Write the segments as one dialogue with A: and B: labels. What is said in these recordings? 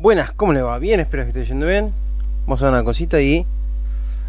A: Buenas, ¿cómo le va? Bien, espero que esté yendo bien. Vamos a ver una cosita ahí.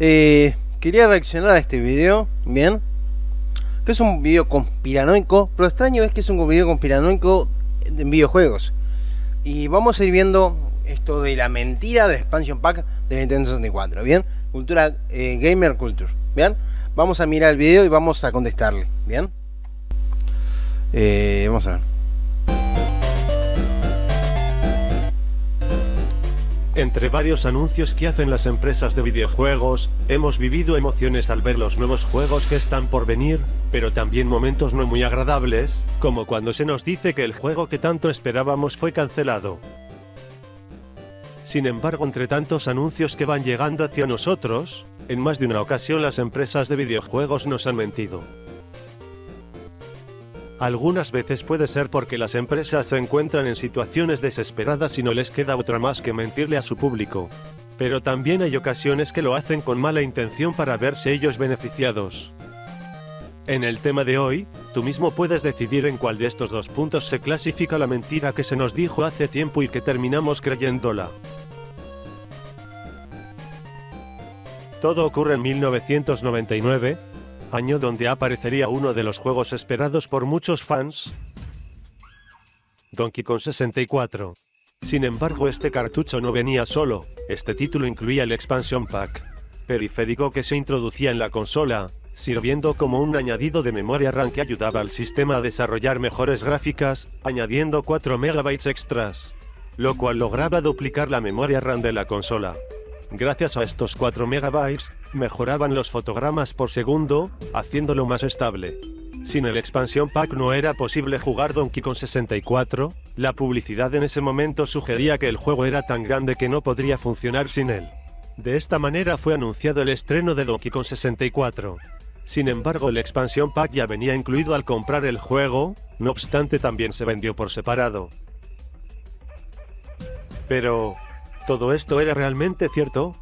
A: Eh, quería reaccionar a este video, bien. Que es un video conspiranoico, pero lo extraño es que es un video conspiranoico en videojuegos. Y vamos a ir viendo esto de la mentira de expansion pack de Nintendo 64, bien. Cultura eh, gamer culture, bien. Vamos a mirar el video y vamos
B: a contestarle, bien.
A: Eh, vamos a ver.
B: Entre varios anuncios que hacen las empresas de videojuegos, hemos vivido emociones al ver los nuevos juegos que están por venir, pero también momentos no muy agradables, como cuando se nos dice que el juego que tanto esperábamos fue cancelado. Sin embargo, entre tantos anuncios que van llegando hacia nosotros, en más de una ocasión las empresas de videojuegos nos han mentido. Algunas veces puede ser porque las empresas se encuentran en situaciones desesperadas y no les queda otra más que mentirle a su público. Pero también hay ocasiones que lo hacen con mala intención para verse ellos beneficiados. En el tema de hoy, tú mismo puedes decidir en cuál de estos dos puntos se clasifica la mentira que se nos dijo hace tiempo y que terminamos creyéndola. Todo ocurre en 1999, año donde aparecería uno de los juegos esperados por muchos fans, Donkey Kong 64. Sin embargo, este cartucho no venía solo, este título incluía el Expansion Pack, periférico que se introducía en la consola, sirviendo como un añadido de memoria RAM que ayudaba al sistema a desarrollar mejores gráficas, añadiendo 4 MB extras, lo cual lograba duplicar la memoria RAM de la consola. Gracias a estos 4 megabytes, mejoraban los fotogramas por segundo, haciéndolo más estable. Sin el expansión pack no era posible jugar Donkey Kong 64, la publicidad en ese momento sugería que el juego era tan grande que no podría funcionar sin él. De esta manera fue anunciado el estreno de Donkey Kong 64. Sin embargo, el expansión pack ya venía incluido al comprar el juego, no obstante también se vendió por separado. Pero, todo esto era realmente cierto,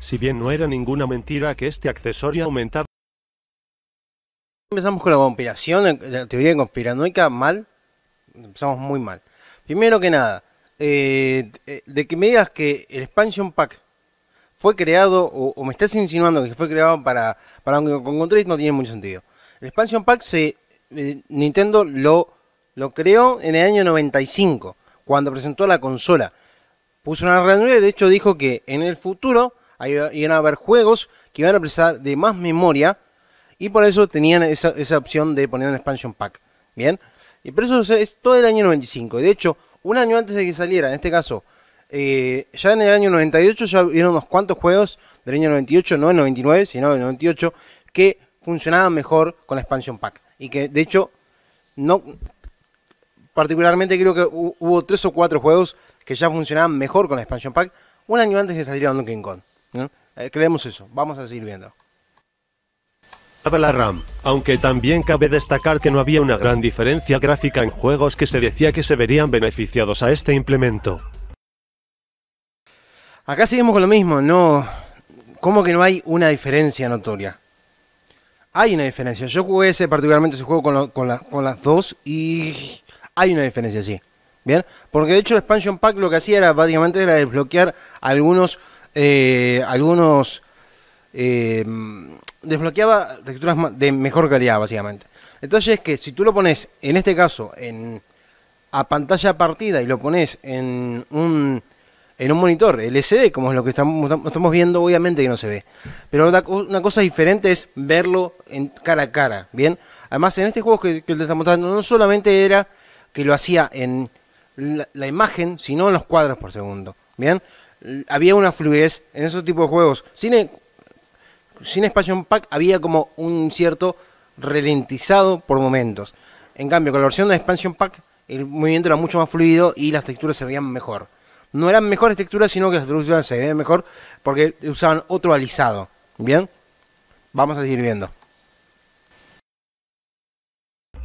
B: si bien no era ninguna mentira que este accesorio aumentado...
A: Empezamos con la conspiración, eh, la teoría conspiranoica mal, empezamos muy mal. Primero que nada, eh, eh, de que me digas que el expansion pack fue creado, o, me estás insinuando que fue creado para, para control, no tiene mucho sentido. El expansion pack se Nintendo lo, lo creó en el año 95, cuando presentó la consola puso una ranura y de hecho dijo que en el futuro iban a haber juegos que iban a precisar de más memoria y por eso tenían esa, opción de poner un expansion pack. Bien, y por eso es todo el año 95. de hecho, un año antes de que saliera, en este caso, eh, ya en el año 98 ya vieron unos cuantos juegos del año 98, no del 99, sino del 98, que funcionaban mejor con la expansion pack. Y que de hecho, no particularmente creo que hubo tres o cuatro juegos que ya funcionaban mejor con la expansion pack un año antes de salir a Donkey Kong. Eh, creemos eso, vamos a seguir viendo.
B: La RAM, aunque también cabe destacar que no había una gran diferencia gráfica en juegos que se decía que se verían beneficiados a este implemento.
A: Acá seguimos con lo mismo, no. ¿Cómo que no hay una diferencia notoria? Hay una diferencia. Yo jugué ese, particularmente ese juego con, las dos y hay una diferencia Sí. Bien, porque de hecho el expansion pack lo que hacía era básicamente era desbloquear algunos eh, algunos eh, desbloqueaba texturas de mejor calidad básicamente. Entonces es que si tú lo pones en este caso en a pantalla partida y lo pones en un en un monitor LCD, como es lo que estamos, viendo, obviamente que no se ve. Pero una, cosa diferente es verlo en cara a cara, ¿bien? Además, en este juego que, que te está mostrando, no solamente era que lo hacía en la, imagen, sino en los cuadros por segundo. Bien, había una fluidez en esos tipos de juegos. Cine, Cine Expansion Pack había como un cierto ralentizado por momentos. En cambio, con la versión de Expansion Pack, el movimiento era mucho más fluido y las texturas se veían mejor. No eran mejores texturas, sino que las texturas se veían mejor porque usaban
B: otro alisado. Bien,
A: vamos a seguir viendo.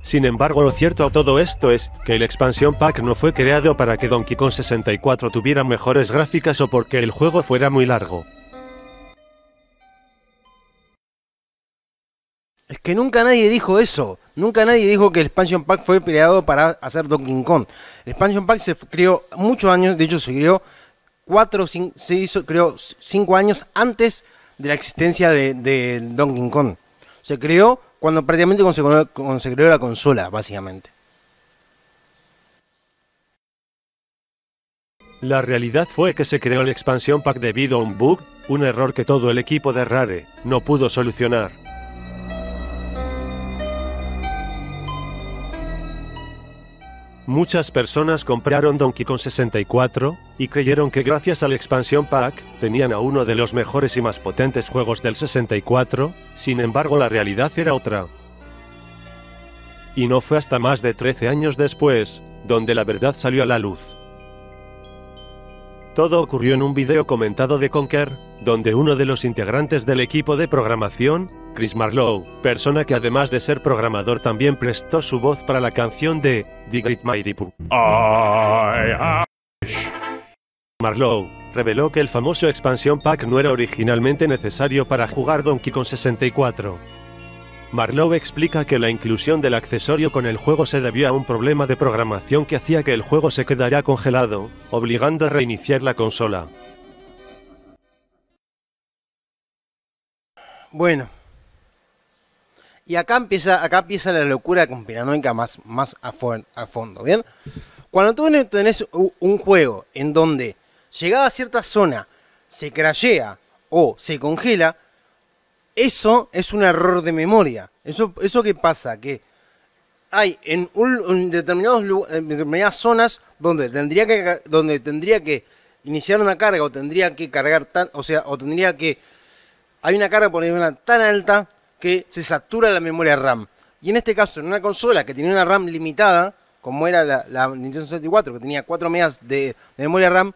B: Sin embargo, lo cierto a todo esto es que el Expansion pack no fue creado para que Donkey Kong 64 tuviera mejores gráficas o porque el juego fuera muy largo. Es que nunca nadie
A: dijo eso. Nunca nadie dijo que el expansion pack fue creado para hacer Donkey Kong. El expansion pack se creó muchos años, de hecho se creó cuatro, se cinco años antes de la existencia de, de Donkey Kong. Se creó cuando prácticamente se creó la consola, básicamente.
B: La realidad fue que se creó el expansión pack debido a un bug, un error que todo el equipo de Rare no pudo solucionar. Muchas personas compraron Donkey Kong 64, y creyeron que gracias a la expansión pack, tenían a uno de los mejores y más potentes juegos del 64, sin embargo la realidad era otra. Y no fue hasta más de 13 años después, donde la verdad salió a la luz. Todo ocurrió en un video comentado de Conker, donde uno de los integrantes del equipo de programación, Chris Marlowe, persona que además de ser programador también prestó su voz para la canción de The Great Marlowe reveló que el famoso expansión pack no era originalmente necesario para jugar Donkey Kong 64, Marlowe explica que la inclusión del accesorio con el juego se debió a un problema de programación que hacía que el juego se quedara congelado, obligando a reiniciar la consola.
A: Bueno. Y acá empieza, acá empieza la locura conspiranoica más, más a, fondo, ¿bien? Cuando tú tenés un juego en donde llegada a cierta zona se crashea o se congela, eso es un error de memoria. Eso, eso que pasa, que hay en, un, determinados determinadas zonas donde tendría que donde tendría que iniciar una carga o tendría que cargar tan, o sea, o tendría que hay una carga por una tan alta que se satura la memoria RAM. Y en este caso, en una consola que tenía una RAM limitada, como era la, Nintendo 64, que tenía 4 megas de, memoria RAM,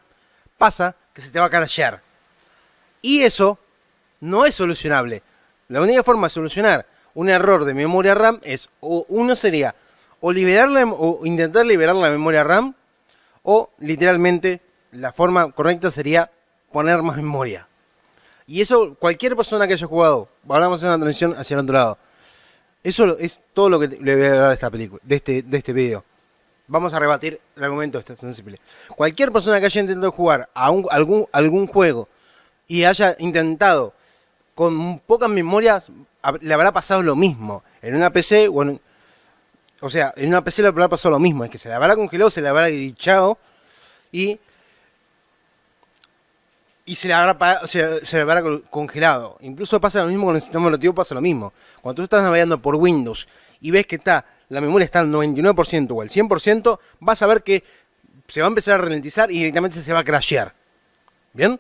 A: pasa que se te va a crashear. Y eso no es solucionable. La única forma de solucionar un error de memoria RAM es, o uno sería, o, liberarla, o intentar liberar la memoria RAM, o literalmente la forma correcta sería poner más memoria. Y eso, cualquier persona que haya jugado, hablamos en una transición hacia el otro lado. Eso es todo lo que le voy a hablar de esta película, de este, de este video. Vamos a rebatir el argumento, este sensible. Cualquier persona que haya intentado jugar algún, algún juego y haya intentado con pocas memorias le habrá pasado lo mismo. En una PC, bueno, o sea, en una PC le habrá pasado lo mismo. Es que se le habrá congelado, se le habrá glitchado y, y se, le habrá, se, congelado. Incluso pasa lo mismo con el sistema operativo, pasa lo mismo. Cuando tú estás navegando por Windows y ves que está la memoria está al 99% o al 100%, vas a ver que se va a empezar a ralentizar y directamente se va a crashear. ¿Bien?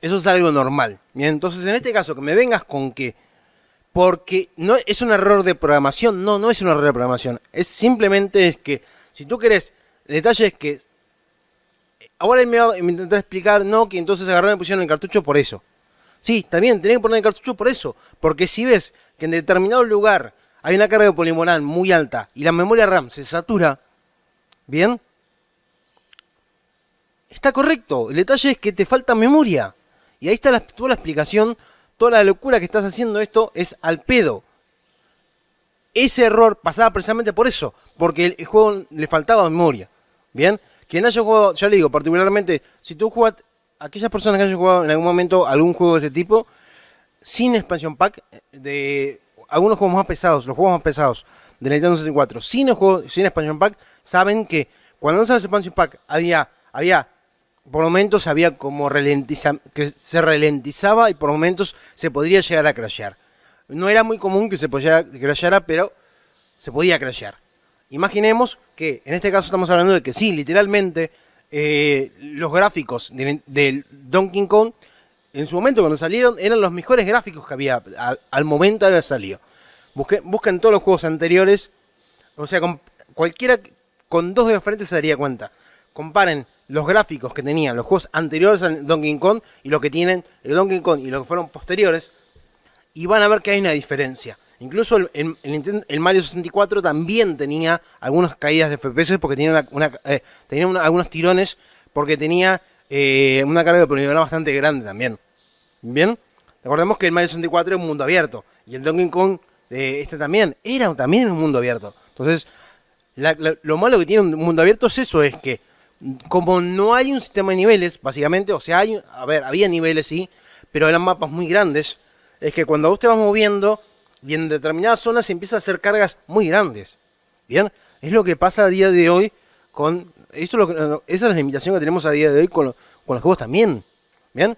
A: Eso es algo normal. entonces, en este caso, que me vengas con que porque no es un error de programación, no, no es un error de programación, es simplemente es que si tú querés es que ahora me, va, a intentar explicar, no, que entonces agarraron y pusieron el cartucho por eso. Sí, también tenés que poner el cartucho por eso, porque si ves que en determinado lugar hay una carga de polimonal muy alta y la memoria RAM se satura, ¿bien? Está correcto, el detalle es que te falta memoria. Y ahí está toda la explicación, toda la locura que estás haciendo esto es al pedo. Ese error pasaba precisamente por eso, porque el, juego le faltaba memoria. Bien, quien haya jugado, ya le digo, particularmente, si tú jugas aquellas personas que hayan jugado en algún momento algún juego de ese tipo, sin expansion pack, eh, de algunos juegos más pesados, los juegos más pesados de Nintendo 64, sin, sin expansion pack, saben que cuando no sabes expansion pack había, había por momentos había como que se ralentizaba y por momentos se podría llegar a crashear. No era muy común que se crasheara, pero se podía crashear. Imaginemos que en este caso estamos hablando de que sí, literalmente eh, los gráficos del de Donkey Kong en su momento cuando salieron eran los mejores gráficos que había al, momento de haber salido. Busquen todos los juegos anteriores, o sea, con, cualquiera con dos de frente se daría cuenta. Comparen los gráficos que tenían los juegos anteriores al Donkey Kong y los que tienen el Donkey Kong y los que fueron posteriores, y van a ver que hay una diferencia. Incluso el, Mario 64 también tenía algunas caídas de FPS porque tenía, eh, tenía algunos tirones, porque tenía eh, una carga de poligonal bastante grande también. ¿Bien? Recordemos que el Mario 64 es un mundo abierto y el Donkey Kong, eh, este también, era también un mundo abierto. Entonces, lo malo que tiene un mundo abierto es eso, es que como no hay un sistema de niveles, básicamente, o sea, hay, a ver, había niveles, sí, pero eran mapas muy grandes, es que cuando vos te vas moviendo y en determinadas zonas se empieza a hacer cargas muy grandes. Bien, es lo que pasa a día de hoy con... Esto lo esa es la limitación que tenemos a día de hoy con, los juegos también. Bien,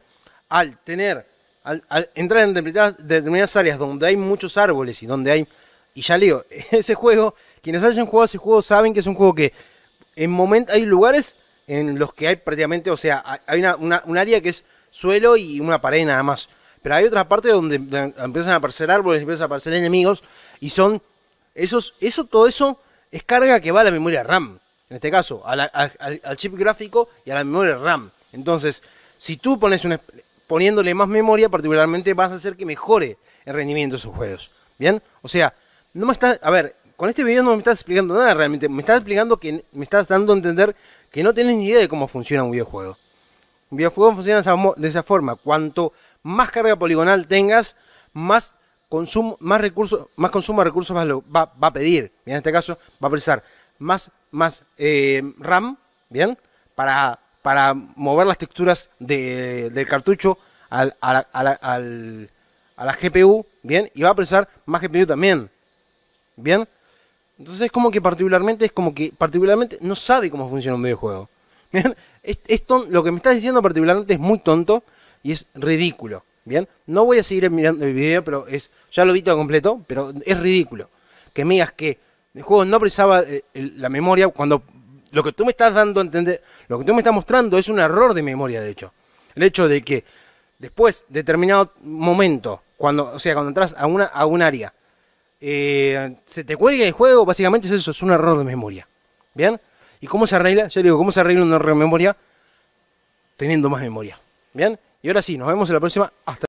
A: al tener, al, entrar en determinadas, determinadas, áreas donde hay muchos árboles y donde hay... Y ya leo, ese juego, quienes hayan jugado ese juego saben que es un juego que en momento, hay lugares en los que hay prácticamente, o sea, hay una, un área que es suelo y una pared nada más. Pero hay otras partes donde empiezan a aparecer árboles, empiezan a aparecer enemigos y son esos, eso, todo eso es carga que va a la memoria RAM, en este caso, al chip gráfico y a la memoria RAM. Entonces, si tú pones una, poniéndole más memoria, particularmente vas a hacer que mejore el rendimiento de esos juegos. ¿Bien? O sea, no me está. A ver, con este video no me estás explicando nada realmente. Me estás explicando que me estás dando a entender que no tienes ni idea de cómo funciona un videojuego. Un videojuego funciona de esa forma. Cuanto más carga poligonal tengas, más consumo, más recursos, más de recursos va, a pedir. Bien, en este caso va a precisar más, más eh, RAM, bien, para, para mover las texturas del cartucho a, la, a la GPU, bien, y va a precisar más GPU también. Bien, entonces es como que particularmente, es como que particularmente no sabe cómo funciona un videojuego. ¿Bien? lo que me estás diciendo particularmente es muy tonto y es ridículo. Bien, no voy a seguir mirando el video, pero es ya lo visto todo completo, pero es ridículo que me digas que el juego no precisaba eh, la memoria cuando lo que tú me estás dando lo que tú me estás mostrando es un error de memoria, de hecho. El hecho de que después, determinado momento, cuando, o sea, cuando entras a, una, a un área eh, se te cuelga el juego, básicamente es eso, es un error de memoria. ¿Bien? ¿Y cómo se arregla? le digo, ¿cómo se arregla un error de memoria? Teniendo más memoria. ¿Bien? Y ahora sí, nos vemos en la próxima. Hasta